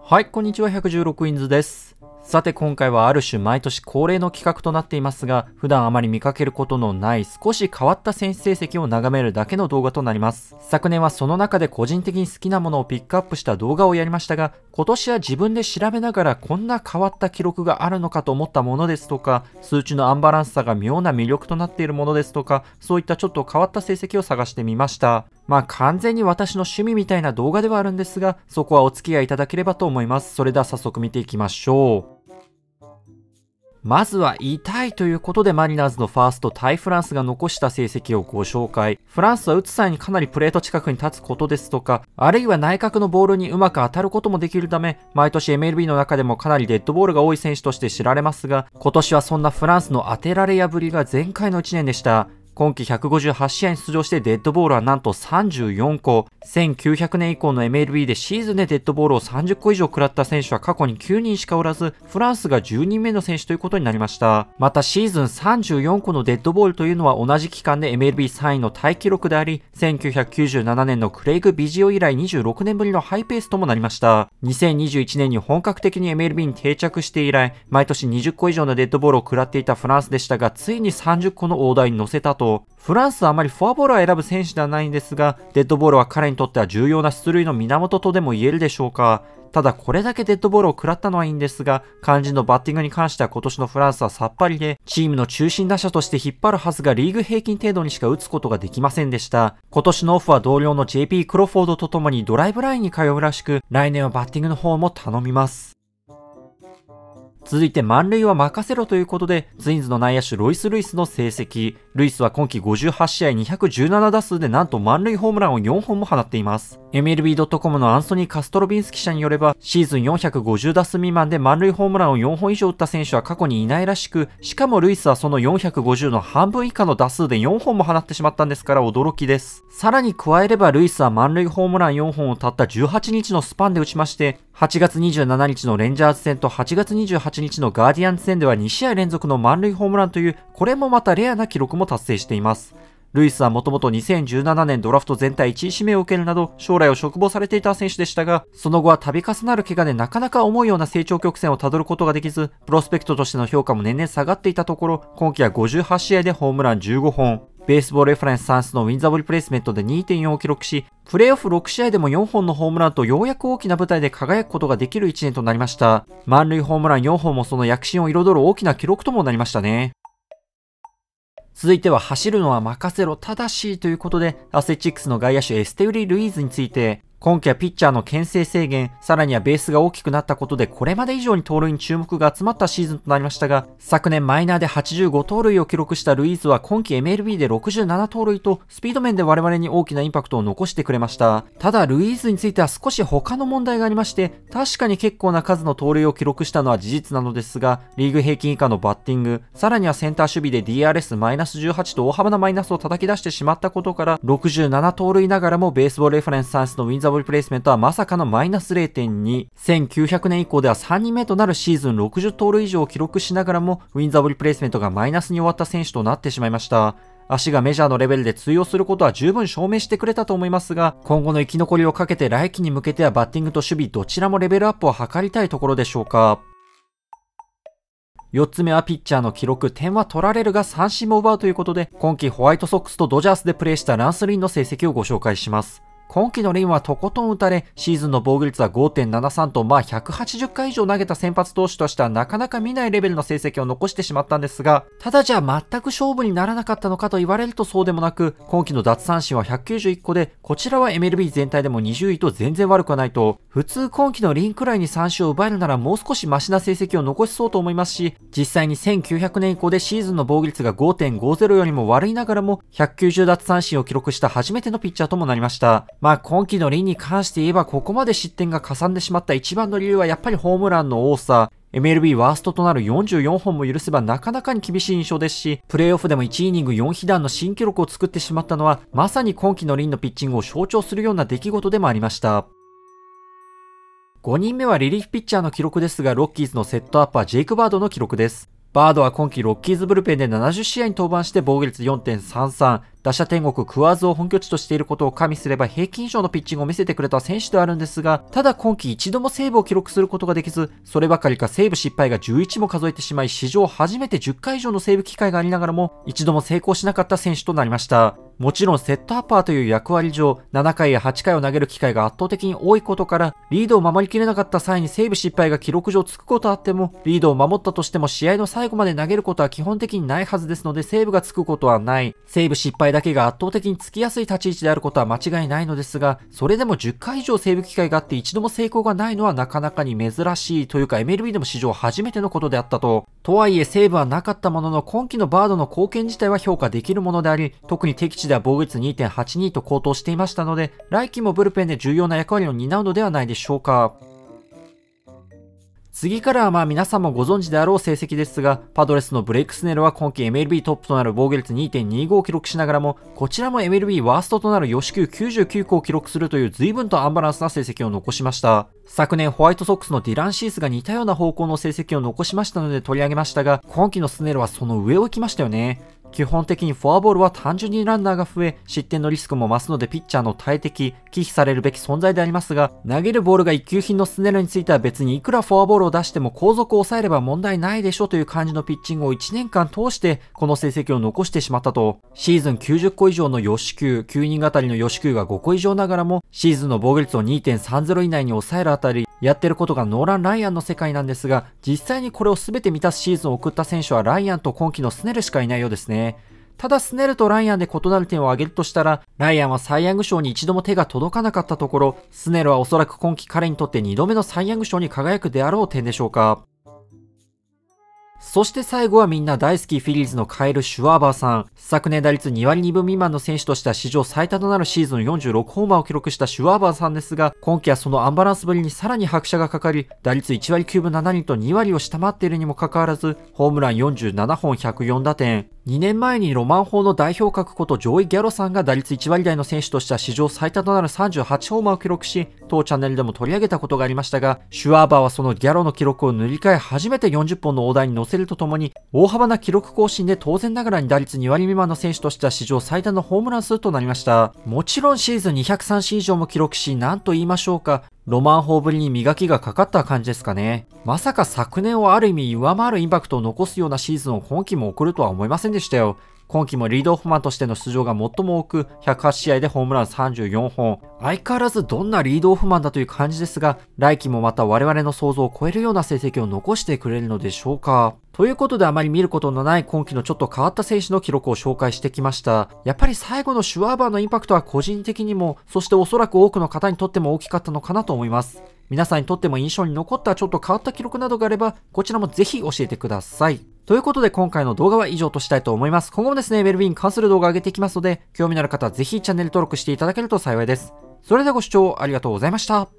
はい、こんにちは、116インズです。さて今回はある種毎年恒例の企画となっていますが、普段あまり見かけることのない少し変わった選手成績を眺めるだけの動画となります。昨年はその中で個人的に好きなものをピックアップした動画をやりましたが、今年は自分で調べながらこんな変わった記録があるのかと思ったものですとか、数値のアンバランスさが妙な魅力となっているものですとか、そういったちょっと変わった成績を探してみました。まあ完全に私の趣味みたいな動画ではあるんですが、そこはお付き合いいただければと思います。それでは早速見ていきましょう。まずは痛いということでマリナーズのファーストタイフランスが残した成績をご紹介。フランスは打つ際にかなりプレート近くに立つことですとか、あるいは内角のボールにうまく当たることもできるため、毎年 MLB の中でもかなりデッドボールが多い選手として知られますが、今年はそんなフランスの当てられ破りが前回の1年でした。今季158試合に出場してデッドボールはなんと34個。1900年以降の MLB でシーズンでデッドボールを30個以上食らった選手は過去に9人しかおらず、フランスが10人目の選手ということになりました。またシーズン34個のデッドボールというのは同じ期間で MLB3 位のタイ記録であり、1997年のクレイグ・ビジオ以来26年ぶりのハイペースともなりました。2021年に本格的に MLB に定着して以来、毎年20個以上のデッドボールを食らっていたフランスでしたが、ついに30個の大台に乗せたとと、フランスはあまりフォアボールを選ぶ選手ではないんですが、デッドボールは彼にとっては重要な出塁の源とでも言えるでしょうか。ただこれだけデッドボールを食らったのはいいんですが、肝心のバッティングに関しては今年のフランスはさっぱりで、チームの中心打者として引っ張るはずがリーグ平均程度にしか打つことができませんでした。今年のオフは同僚の JP クロフォードと共にドライブラインに通うらしく、来年はバッティングの方も頼みます。続いて満塁は任せろということで、ツインズの内野手ロイス・ルイスの成績。ルイスは今季58試合217打数でなんと満塁ホームランを4本も放っています。MLB.com のアンソニー・カストロビンス記者によれば、シーズン450打数未満で満塁ホームランを4本以上打った選手は過去にいないらしく、しかもルイスはその450の半分以下の打数で4本も放ってしまったんですから驚きです。さらに加えればルイスは満塁ホームラン4本をたった18日のスパンで打ちまして、8月27日のレンジャーズ戦と8月28日8日のガーディアンズ戦では2試合連続の満塁ホームランという、これもまたレアな記録も達成しています。ルイスはもともと2017年ドラフト全体1位指名を受けるなど将来を嘱望されていた選手でしたが、その後は度重なる怪我でなかなか思うような成長曲線をたどることができず、プロスペクトとしての評価も年々下がっていたところ、今季は58試合でホームラン15本、ベースボールレファレンス3スのウィンザーボリプレイスメントで2.4を記録し、プレーオフ6試合でも4本のホームランとようやく大きな舞台で輝くことができる1年となりました。満塁ホームラン4本もその躍進を彩る大きな記録ともなりましたね。続いては走るのは任せろただしということで、アスレチックスの外野手エステウリ・ルイーズについて、今季はピッチャーの牽制制限、さらにはベースが大きくなったことでこれまで以上に盗塁に注目が集まったシーズンとなりましたが、昨年マイナーで85盗塁を記録したルイーズは今季 MLB で67盗塁とスピード面で我々に大きなインパクトを残してくれました。ただルイーズについては少し他の問題がありまして、確かに結構な数の盗塁を記録したのは事実なのですが、リーグ平均以下のバッティング、さらにはセンター守備で DRS-18 と大幅なマイナスを叩き出してしまったことから、67盗塁ながらもベースボールレファレンスサンスのウィンザブルプレイスメントはまさかのマイナス0.2。1900年以降では3人目となるシーズン60盗塁以上を記録しながらも、ウィンザブルプレイスメントがマイナスに終わった選手となってしまいました。足がメジャーのレベルで通用することは十分証明してくれたと思いますが、今後の生き残りをかけて来季に向けてはバッティングと守備どちらもレベルアップを図りたいところでしょうか。4つ目はピッチャーの記録、点は取られるが三振も奪うということで、今季ホワイトソックスとドジャースでプレーしたランス・リンの成績をご紹介します。今季のレイはとことん打たれ、シーズンの防御率は5.73と、まあ180回以上投げた先発投手としてはなかなか見ないレベルの成績を残してしまったんですが、ただじゃあ全く勝負にならなかったのかと言われるとそうでもなく、今季の脱三振は191個で、こちらは MLB 全体でも20位と全然悪くはないと、普通今季のリンくらいに三振を奪えるならもう少しマシな成績を残しそうと思いますし、実際に1900年以降でシーズンの防御率が5.50よりも悪いながらも、190脱三振を記録した初めてのピッチャーともなりました。まあ今季のリンに関して言えばここまで失点がかさんでしまった一番の理由はやっぱりホームランの多さ、MLB ワーストとなる44本も許せばなかなかに厳しい印象ですし、プレイオフでも1イニング4被弾の新記録を作ってしまったのは、まさに今季のリンのピッチングを象徴するような出来事でもありました。5人目はリリーフピッチャーの記録ですが、ロッキーズのセットアップはジェイク・バードの記録です。バードは今季ロッキーズブルペンで70試合に登板して防御率4.33、打者天国クワーズを本拠地としていることを加味すれば平均以上のピッチングを見せてくれた選手ではあるんですが、ただ今季一度もセーブを記録することができず、そればかりかセーブ失敗が11も数えてしまい、史上初めて10回以上のセーブ機会がありながらも、一度も成功しなかった選手となりました。もちろんセットアッパーという役割上、7回や8回を投げる機会が圧倒的に多いことから、リードを守りきれなかった際にセーブ失敗が記録上つくことあっても、リードを守ったとしても試合の最後まで投げることは基本的にないはずですので、セーブがつくことはない。セーブ失敗だけが圧倒的につきやすい立ち位置であることは間違いないのですが、それでも10回以上セーブ機会があって一度も成功がないのはなかなかに珍しいというか MLB でも史上初めてのことであったと。とはいえセーブはなかったものの今季のバードの貢献自体は評価できるものであり、特に敵地では防御率2.82と高騰していましたので、来季もブルペンで重要な役割を担うのではないでしょうか。次からはまあ皆さんもご存知であろう成績ですが、パドレスのブレイクスネルは今季 MLB トップとなる防御率2.25を記録しながらも、こちらも MLB ワーストとなる予支給99個を記録するという随分とアンバランスな成績を残しました。昨年ホワイトソックスのディラン・シースが似たような方向の成績を残しましたので取り上げましたが、今季のスネルはその上を行きましたよね。基本的にフォアボールは単純にランナーが増え、失点のリスクも増すのでピッチャーの大敵、忌避されるべき存在でありますが、投げるボールが一級品のスネルについては別にいくらフォアボールを出しても後続を抑えれば問題ないでしょうという感じのピッチングを1年間通してこの成績を残してしまったと、シーズン90個以上の予支球、9人あたりの予支球が5個以上ながらも、シーズンの防御率を2.30以内に抑えるあたり、やってることがノーラン・ライアンの世界なんですが、実際にこれを全て満たすシーズンを送った選手はライアンと今季のスネルしかいないようですね。ただスネルとライアンで異なる点を挙げるとしたら、ライアンはサイ・ヤング賞に一度も手が届かなかったところ、スネルはおそらく今季彼にとって2度目のサイ・ヤング賞に輝くであろう点でしょうか。そして最後はみんな大好きフィリーズのカエル・シュワーバーさん。昨年打率2割2分未満の選手としては史上最多となるシーズン46ホーマーを記録したシュワーバーさんですが、今季はそのアンバランスぶりにさらに拍車がかかり、打率1割9分7厘と2割を下回っているにもかかわらず、ホームラン47本104打点、2年前にロマン砲の代表格ことジョイ・ギャロさんが打率1割台の選手としては史上最多となる38ホーマーを記録し、当チャンネルでも取り上げたことがありましたが、シュワーバーはそのギャロの記録を塗り替え初めて40本の大台に乗せるとともに、大幅な記録更新で当然ながらに打率2割未満の選手としては史上最多のホームラン数となりました。もちろんシーズン203 3以上も記録し、なんと言いましょうか、ロマン法ぶりに磨きがかかった感じですかね。まさか昨年をある意味上回るインパクトを残すようなシーズンを今季も送るとは思いませんでしたよ。今季もリードオフマンとしての出場が最も多く、108試合でホームラン34本。相変わらずどんなリードオフマンだという感じですが、来季もまた我々の想像を超えるような成績を残してくれるのでしょうか。ということであまり見ることのない今季のちょっと変わった選手の記録を紹介してきました。やっぱり最後のシュワーバーのインパクトは個人的にも、そしておそらく多くの方にとっても大きかったのかなと思います。皆さんにとっても印象に残ったちょっと変わった記録などがあれば、こちらもぜひ教えてください。ということで今回の動画は以上としたいと思います。今後もですね、ベルビーに関する動画を上げていきますので、興味のある方はぜひチャンネル登録していただけると幸いです。それではご視聴ありがとうございました。